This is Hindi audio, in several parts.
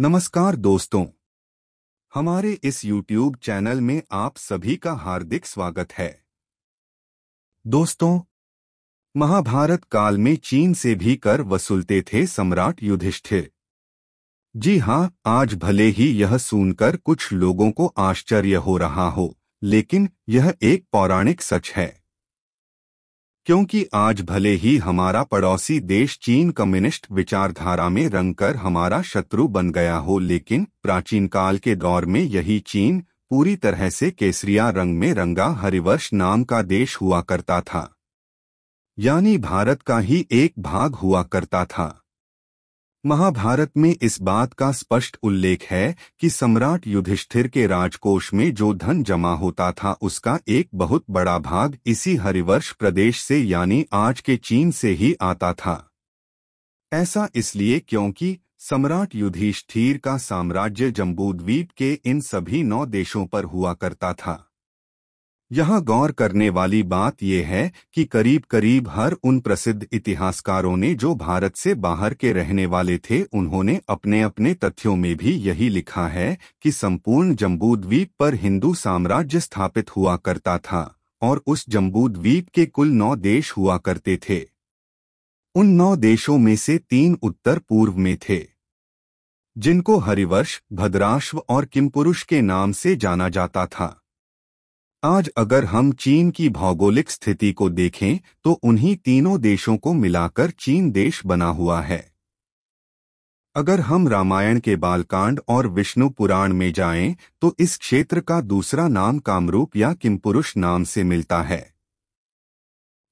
नमस्कार दोस्तों हमारे इस YouTube चैनल में आप सभी का हार्दिक स्वागत है दोस्तों महाभारत काल में चीन से भी कर वसूलते थे सम्राट युधिष्ठिर जी हां आज भले ही यह सुनकर कुछ लोगों को आश्चर्य हो रहा हो लेकिन यह एक पौराणिक सच है क्योंकि आज भले ही हमारा पड़ोसी देश चीन कम्युनिस्ट विचारधारा में रंगकर हमारा शत्रु बन गया हो लेकिन प्राचीन काल के दौर में यही चीन पूरी तरह से केसरिया रंग में रंगा हरिवर्ष नाम का देश हुआ करता था यानी भारत का ही एक भाग हुआ करता था महाभारत में इस बात का स्पष्ट उल्लेख है कि सम्राट युधिष्ठिर के राजकोष में जो धन जमा होता था उसका एक बहुत बड़ा भाग इसी हरिवर्ष प्रदेश से यानी आज के चीन से ही आता था ऐसा इसलिए क्योंकि सम्राट युधिष्ठिर का साम्राज्य जम्बूद्वीप के इन सभी नौ देशों पर हुआ करता था यहाँ गौर करने वाली बात यह है कि करीब करीब हर उन प्रसिद्ध इतिहासकारों ने जो भारत से बाहर के रहने वाले थे उन्होंने अपने अपने तथ्यों में भी यही लिखा है कि संपूर्ण जम्बूद्वीप पर हिंदू साम्राज्य स्थापित हुआ करता था और उस जम्बूद्वीप के कुल नौ देश हुआ करते थे उन नौ देशों में से तीन उत्तर पूर्व में थे जिनको हरिवर्ष भद्राश्व और किमपुरुष के नाम से जाना जाता था आज अगर हम चीन की भौगोलिक स्थिति को देखें तो उन्हीं तीनों देशों को मिलाकर चीन देश बना हुआ है अगर हम रामायण के बालकांड और विष्णु पुराण में जाएं तो इस क्षेत्र का दूसरा नाम कामरूप या किमपुरुष नाम से मिलता है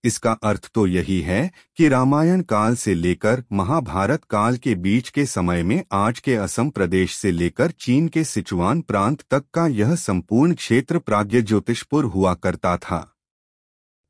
इसका अर्थ तो यही है कि रामायण काल से लेकर महाभारत काल के बीच के समय में आज के असम प्रदेश से लेकर चीन के सिचुआन प्रांत तक का यह संपूर्ण क्षेत्र प्राग्ञ ज्योतिषपुर हुआ करता था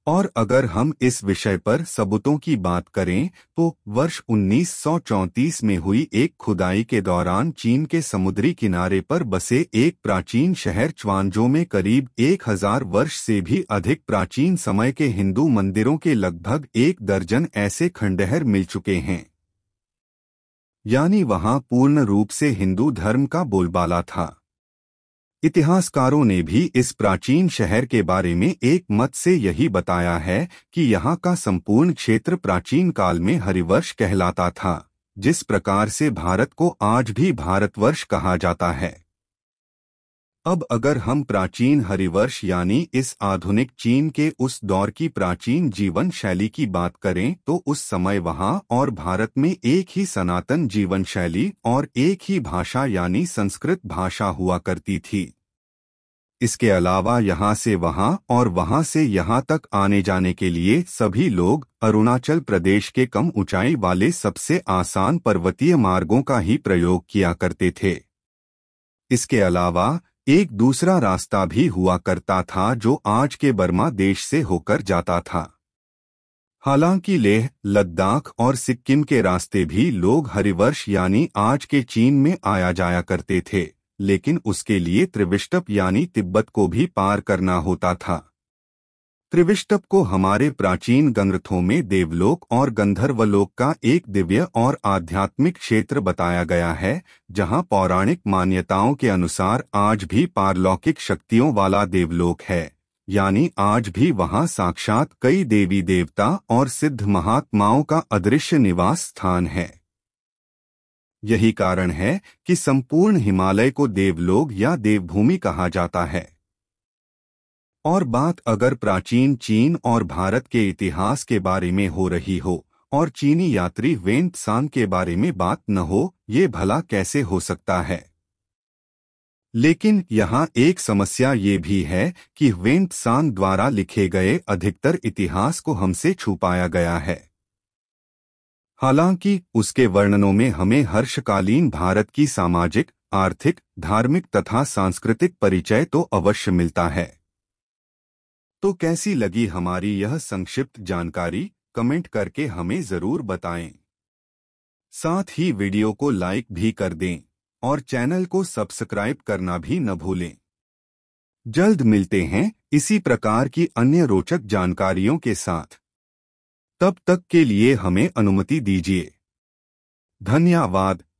और अगर हम इस विषय पर सबूतों की बात करें तो वर्ष 1934 में हुई एक खुदाई के दौरान चीन के समुद्री किनारे पर बसे एक प्राचीन शहर च्वानजो में करीब 1000 वर्ष से भी अधिक प्राचीन समय के हिंदू मंदिरों के लगभग एक दर्जन ऐसे खंडहर मिल चुके हैं यानी वहां पूर्ण रूप से हिंदू धर्म का बोलबाला था इतिहासकारों ने भी इस प्राचीन शहर के बारे में एक मत से यही बताया है कि यहाँ का संपूर्ण क्षेत्र प्राचीन काल में हरिवर्ष कहलाता था जिस प्रकार से भारत को आज भी भारतवर्ष कहा जाता है अब अगर हम प्राचीन हरिवर्ष यानी इस आधुनिक चीन के उस दौर की प्राचीन जीवन शैली की बात करें तो उस समय वहाँ और भारत में एक ही सनातन जीवन शैली और एक ही भाषा यानी संस्कृत भाषा हुआ करती थी इसके अलावा यहाँ से वहाँ और वहाँ से यहाँ तक आने जाने के लिए सभी लोग अरुणाचल प्रदेश के कम ऊंचाई वाले सबसे आसान पर्वतीय मार्गों का ही प्रयोग किया करते थे इसके अलावा एक दूसरा रास्ता भी हुआ करता था जो आज के बर्मा देश से होकर जाता था हालांकि लेह लद्दाख और सिक्किम के रास्ते भी लोग हरिवर्ष यानी आज के चीन में आया जाया करते थे लेकिन उसके लिए त्रिविष्टप यानी तिब्बत को भी पार करना होता था त्रिविष्टप को हमारे प्राचीन ग्रंथों में देवलोक और गंधर्वलोक का एक दिव्य और आध्यात्मिक क्षेत्र बताया गया है जहां पौराणिक मान्यताओं के अनुसार आज भी पारलौकिक शक्तियों वाला देवलोक है यानी आज भी वहां साक्षात कई देवी देवता और सिद्ध महात्माओं का अदृश्य निवास स्थान है यही कारण है कि संपूर्ण हिमालय को देवलोक या देवभूमि कहा जाता है और बात अगर प्राचीन चीन और भारत के इतिहास के बारे में हो रही हो और चीनी यात्री वेंट सांग के बारे में बात न हो ये भला कैसे हो सकता है लेकिन यहाँ एक समस्या ये भी है कि वेंट सांग द्वारा लिखे गए अधिकतर इतिहास को हमसे छुपाया गया है हालांकि उसके वर्णनों में हमें हर्षकालीन भारत की सामाजिक आर्थिक धार्मिक तथा सांस्कृतिक परिचय तो अवश्य मिलता है तो कैसी लगी हमारी यह संक्षिप्त जानकारी कमेंट करके हमें जरूर बताएं साथ ही वीडियो को लाइक भी कर दें और चैनल को सब्सक्राइब करना भी न भूलें जल्द मिलते हैं इसी प्रकार की अन्य रोचक जानकारियों के साथ तब तक के लिए हमें अनुमति दीजिए धन्यवाद